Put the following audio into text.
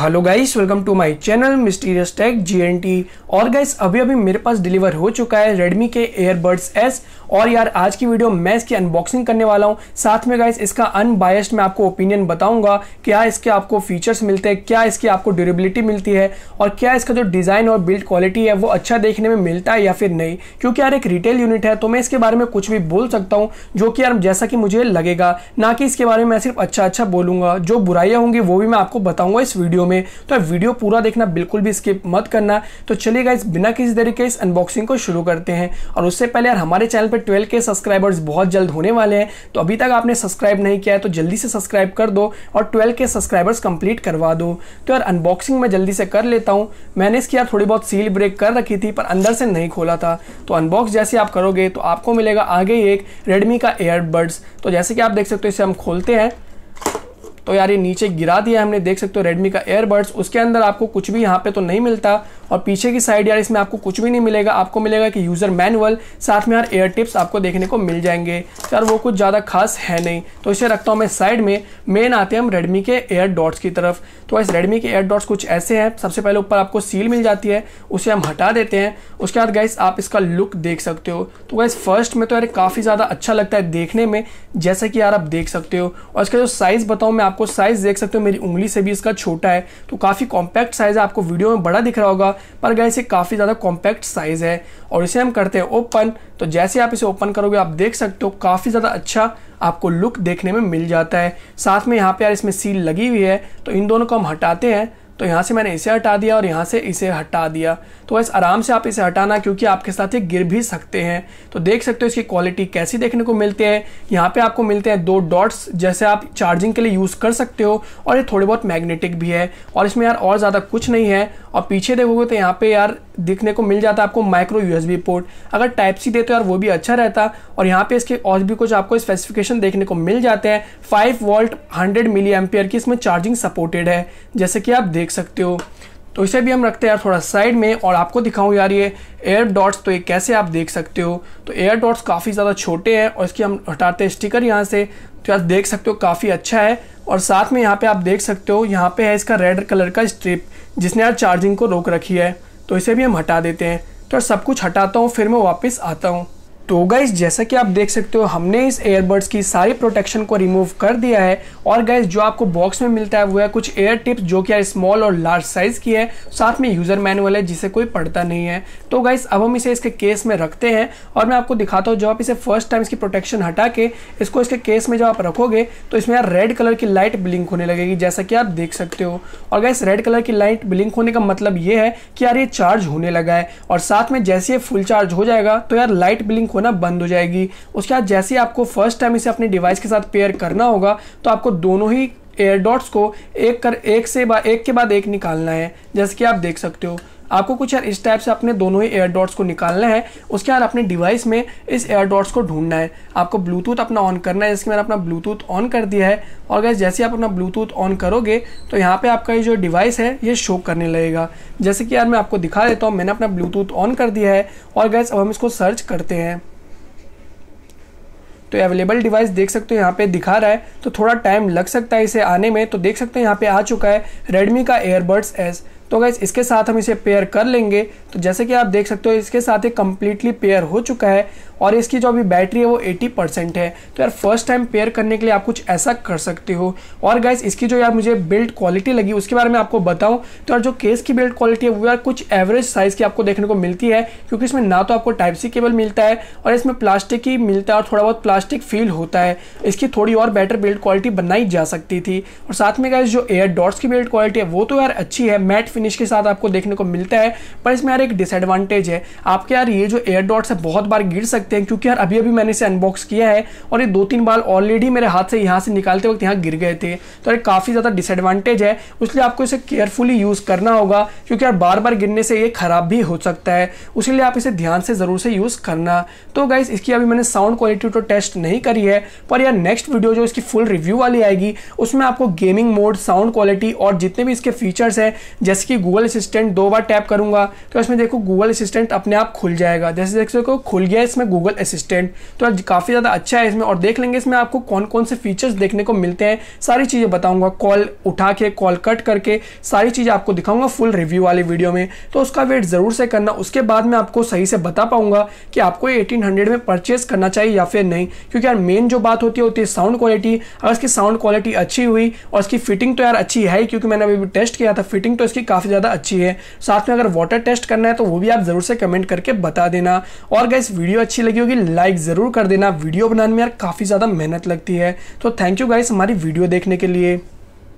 hello guys welcome to my channel mysterious tech ji और guys अभी अभी मेरे पास डिलीवर हो चुका है रेडमी के एयरबड्स एस और यार आज की वीडियो मैं इसकी अनबॉक्सिंग करने वाला हूं साथ में गाइस इसका अनबायस्ड मैं आपको ओपिनियन बताऊंगा क्या इसके आपको फीचर्स मिलते हैं क्या इसकी आपको ड्यूरेबिलिटी मिलती है और क्या इसका जो डिज़ाइन और बिल्ड क्वालिटी है वो अच्छा देखने में मिलता है या फिर नहीं क्योंकि यार एक रिटेल यूनिट है तो मैं इसके बारे में कुछ भी बोल सकता हूँ जो कि यार जैसा कि मुझे लगेगा ना कि इसके बारे में मैं सिर्फ अच्छा अच्छा बोलूँगा जो बुराइयाँ होंगी वो भी मैं आपको बताऊँगा इस वीडियो में तो आप वीडियो पूरा देखना बिल्कुल भी स्किप मत करना तो चलिए गाइज बिना किसी तरीके इस अनबॉक्सिंग को शुरू करते हैं और उससे पहले यार हमारे चैनल पर ट्वेल्व के सब्सक्राइबर्स बहुत जल्द होने वाले हैं तो अभी तक आपने सब्सक्राइब नहीं किया है तो जल्दी से सब्सक्राइब कर दो और ट्वेल्व के सब्सक्राइबर्स कंप्लीट करवा दो तो यार अनबॉक्सिंग मैं जल्दी से कर लेता हूँ मैंने इसकी यार थोड़ी बहुत सील ब्रेक कर रखी थी पर अंदर से नहीं खोला था तो अनबॉक्स जैसे आप करोगे तो आपको मिलेगा आगे एक रेडमी का एयरबड्स तो जैसे कि आप देख सकते हो इसे हम खोलते हैं तो यार ये नीचे गिरा दिया हमने देख सकते हो रेडमी का एयरबड्स उसके अंदर आपको कुछ भी यहाँ पे तो नहीं मिलता और पीछे की साइड यार इसमें आपको कुछ भी नहीं मिलेगा आपको मिलेगा कि यूज़र मैनुअल साथ में यार एयर टिप्स आपको देखने को मिल जाएंगे यार वो कुछ ज़्यादा खास है नहीं तो इसे रखता हूँ मैं साइड में मेन आते हैं हम रेडमी के एयर डॉट्स की तरफ तो इस रेडमी के एयर डॉट्स कुछ ऐसे हैं सबसे पहले ऊपर आपको सील मिल जाती है उसे हम हटा देते हैं उसके बाद गैस आप इसका लुक देख सकते हो तो गैस फर्स्ट में तो यार काफ़ी ज़्यादा अच्छा लगता है देखने में जैसे कि यार आप देख सकते हो और इसका जो साइज़ बताऊँ मैं आपको साइज़ देख सकते हो मेरी उंगली से भी इसका छोटा है तो काफ़ी कॉम्पैक्ट साइज़ है आपको वीडियो में बड़ा दिख रहा होगा पर गए इसे काफ़ी ज़्यादा कॉम्पैक्ट साइज़ है और इसे हम करते हैं ओपन तो जैसे आप इसे ओपन करोगे आप देख सकते हो काफ़ी ज़्यादा अच्छा आपको लुक देखने में मिल जाता है साथ में यहाँ पे यार इसमें सील लगी हुई है तो इन दोनों को हम हटाते हैं तो यहाँ से मैंने इसे हटा दिया और यहाँ से इसे हटा दिया तो वैसे आराम से आप इसे हटाना क्योंकि आपके साथ ये गिर भी सकते हैं तो देख सकते हो इसकी क्वालिटी कैसी देखने को मिलते हैं यहाँ पे आपको मिलते हैं दो डॉट्स जैसे आप चार्जिंग के लिए यूज़ कर सकते हो और ये थोड़े बहुत मैग्नेटिक भी है और इसमें यार और ज़्यादा कुछ नहीं है और पीछे देखोगे तो यहाँ पे यार दिखने को मिल जाता है आपको माइक्रो यू पोर्ट अगर टाइप सी देते यार वो भी अच्छा रहता और यहाँ पे इसके और भी कुछ आपको स्पेसिफिकेशन देखने को मिल जाते हैं फाइव वोल्ट हंड्रेड मिली की इसमें चार्जिंग सपोर्टेड है जैसे कि आप देख देख सकते हो तो इसे भी हम रखते हैं यार थोड़ा साइड में और आपको दिखाऊं यार ये एयर डॉट्स तो ये कैसे आप देख सकते हो तो एयर डॉट्स काफ़ी ज़्यादा छोटे हैं और इसकी हम हटाते हैं स्टिकर यहाँ से तो यार देख सकते हो काफ़ी अच्छा है और साथ में यहाँ पे आप देख सकते हो यहाँ पे है इसका रेड कलर का स्ट्रिप जिसने यार चार्जिंग को रोक रखी है तो इसे भी हम हटा देते हैं तो यार सब कुछ हटाता हूँ फिर मैं वापस आता हूँ तो गाइज जैसा कि आप देख सकते हो हमने इस एयरबड्स की सारी प्रोटेक्शन को रिमूव कर दिया है और गाइज जो आपको बॉक्स में मिलता है वो है कुछ एयर टिप्स जो कि स्मॉल और लार्ज साइज की है साथ में यूजर मैनुअल है जिसे कोई पढ़ता नहीं है तो गाइज अब हम इसे इसके केस में रखते हैं और मैं आपको दिखाता हूँ जब आप इसे फर्स्ट टाइम इसकी प्रोटेक्शन हटा के इसको इसके केस में जब आप रखोगे तो इसमें यार रेड कलर की लाइट ब्लिंक होने लगेगी जैसा कि आप देख सकते हो और गाइस रेड कलर की लाइट ब्लिंक होने का मतलब ये है कि यार ये चार्ज होने लगा है और साथ में जैसे ये फुल चार्ज हो जाएगा तो यार लाइट ब्लिंक आपको ना बंद हो जाएगी उसके बाद जैसे आपको फर्स्ट टाइम इसे अपने डिवाइस के साथ पेयर करना होगा तो आपको दोनों ही एयर डॉट्स को एक कर एक से बा, एक के बाद एक निकालना है जैसे कि आप देख सकते हो आपको कुछ यार इस टाइप से अपने दोनों ही एयर डॉट्स को निकालना है उसके बाद अपने डिवाइस में इस एयर डॉट्स को ढूंढना है आपको ब्लूटूथ अपना ऑन करना है जिसके मैंने अपना ब्लूटूथ ऑन कर दिया है और गैस जैसे आप अपना ब्लूटूथ ऑन करोगे तो यहाँ पर आपका ये जो डिवाइस है ये शो करने लगेगा जैसे कि यार मैं आपको दिखा देता हूँ मैंने अपना ब्लूटूथ ऑन कर दिया है और गैस अब हम इसको सर्च करते हैं तो अवेलेबल डिवाइस देख सकते हो यहाँ पे दिखा रहा है तो थोड़ा टाइम लग सकता है इसे आने में तो देख सकते हो यहाँ पे आ चुका है रेडमी का एयरबड्स एस तो गैस इसके साथ हम इसे पेयर कर लेंगे तो जैसे कि आप देख सकते हो इसके साथ ये कम्प्लीटली पेयर हो चुका है और इसकी जो अभी बैटरी है वो 80 परसेंट है तो यार फर्स्ट टाइम पेयर करने के लिए आप कुछ ऐसा कर सकते हो और गैस इसकी जो यार मुझे बिल्ड क्वालिटी लगी उसके बारे में आपको बताऊँ तो यार जो केस की बिल्ड क्वालिटी है वो यार कुछ एवरेज साइज़ की आपको देखने को मिलती है क्योंकि इसमें ना तो आपको टाइप सी केबल मिलता है और इसमें प्लास्टिक ही मिलता है और थोड़ा बहुत प्लास्टिक फील होता है इसकी थोड़ी और बेटर बिल्ड क्वालिटी बनाई जा सकती थी और साथ में गैस जो एयर डॉट्स की बिल्ड क्वालिटी है वो तो यार अच्छी है मैट फिनिश के साथ आपको देखने को मिलता है पर इसमें यार एक डिसएडवांटेज है आपके यार ये जो एयर डॉट्स है बहुत बार गिर सकते हैं क्योंकि यार अभी अभी मैंने इसे अनबॉक्स किया है और ये दो तीन बार ऑलरेडी मेरे हाथ से यहाँ से निकालते वक्त यहाँ गिर गए थे तो यार काफ़ी ज़्यादा डिसएडवांटेज है इसलिए आपको इसे केयरफुली यूज़ करना होगा क्योंकि यार बार बार गिरने से ये ख़राब भी हो सकता है उसी आप इसे ध्यान से ज़रूर से यूज़ करना तो गाइज इसकी अभी मैंने साउंड क्वालिटी तो टेस्ट नहीं करी है पर यार नेक्स्ट वीडियो जो इसकी फुल रिव्यू वाली आएगी उसमें आपको गेमिंग मोड साउंड क्वालिटी और जितने भी इसके फीचर्स हैं जैसे इसकी गूगल असिस्टेंट दो बार टैप करूंगा तो इसमें देखो गूगल असिस्टेंट अपने आप खुल जाएगा जैसे देख सको खुल गया इसमें गूगल असिस्टेंट तो काफ़ी ज़्यादा अच्छा है इसमें और देख लेंगे इसमें आपको कौन कौन से फीचर्स देखने को मिलते हैं सारी चीज़ें बताऊँगा कॉल उठा के कॉल कट करके सारी चीज़ें आपको दिखाऊंगा फुल रिव्यू वाले वीडियो में तो उसका वेट ज़रूर से करना उसके बाद मैं आपको सही से बता पाऊंगा कि आपको एटीन हंड्रेड में परचेज करना चाहिए या फिर नहीं क्योंकि यार मेन जो बात होती है होती है साउंड क्वालिटी अगर इसकी साउंड क्वालिटी अच्छी हुई और इसकी फिटिंग तो यार अच्छी है क्योंकि मैंने अभी टेस्ट किया था फिटिंग तो इसकी काफ़ी ज़्यादा अच्छी है साथ में अगर वाटर टेस्ट करना है तो वो भी आप ज़रूर से कमेंट करके बता देना और अगर वीडियो अच्छी लगी होगी लाइक ज़रूर कर देना वीडियो बनाने में यार काफ़ी ज़्यादा मेहनत लगती है तो थैंक यू गाइस हमारी वीडियो देखने के लिए